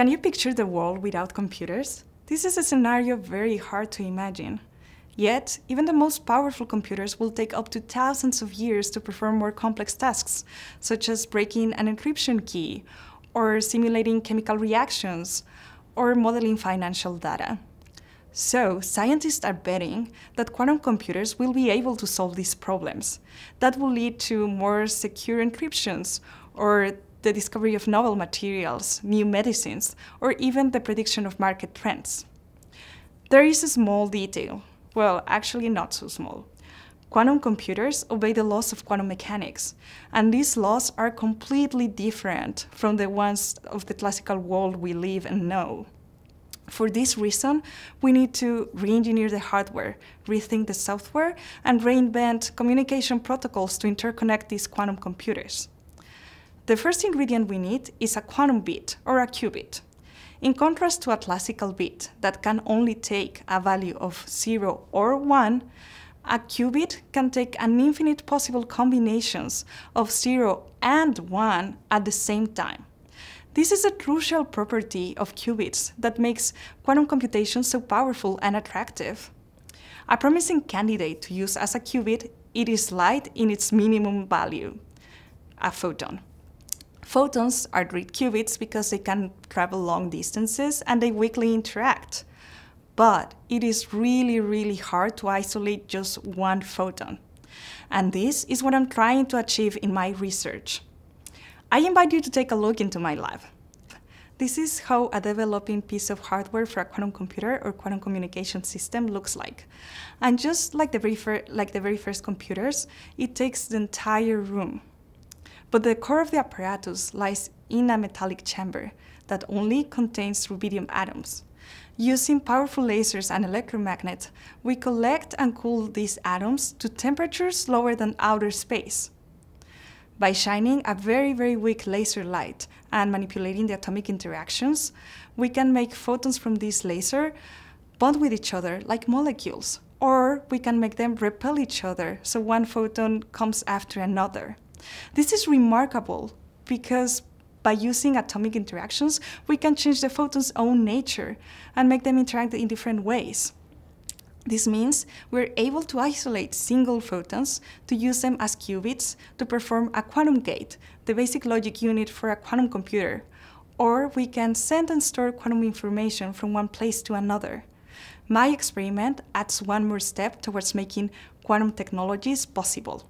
Can you picture the world without computers? This is a scenario very hard to imagine. Yet, even the most powerful computers will take up to thousands of years to perform more complex tasks, such as breaking an encryption key, or simulating chemical reactions, or modeling financial data. So, scientists are betting that quantum computers will be able to solve these problems. That will lead to more secure encryptions, or the discovery of novel materials, new medicines, or even the prediction of market trends. There is a small detail, well, actually not so small. Quantum computers obey the laws of quantum mechanics, and these laws are completely different from the ones of the classical world we live and know. For this reason, we need to re-engineer the hardware, rethink the software, and reinvent communication protocols to interconnect these quantum computers. The first ingredient we need is a quantum bit, or a qubit. In contrast to a classical bit that can only take a value of 0 or 1, a qubit can take an infinite possible combinations of 0 and 1 at the same time. This is a crucial property of qubits that makes quantum computation so powerful and attractive. A promising candidate to use as a qubit, it is light in its minimum value, a photon. Photons are great qubits because they can travel long distances and they weakly interact. But it is really, really hard to isolate just one photon. And this is what I'm trying to achieve in my research. I invite you to take a look into my lab. This is how a developing piece of hardware for a quantum computer or quantum communication system looks like. And just like the very, like the very first computers, it takes the entire room. But the core of the apparatus lies in a metallic chamber that only contains rubidium atoms. Using powerful lasers and electromagnets, we collect and cool these atoms to temperatures lower than outer space. By shining a very, very weak laser light and manipulating the atomic interactions, we can make photons from this laser bond with each other like molecules, or we can make them repel each other so one photon comes after another. This is remarkable because by using atomic interactions, we can change the photon's own nature and make them interact in different ways. This means we're able to isolate single photons to use them as qubits to perform a quantum gate, the basic logic unit for a quantum computer. Or we can send and store quantum information from one place to another. My experiment adds one more step towards making quantum technologies possible.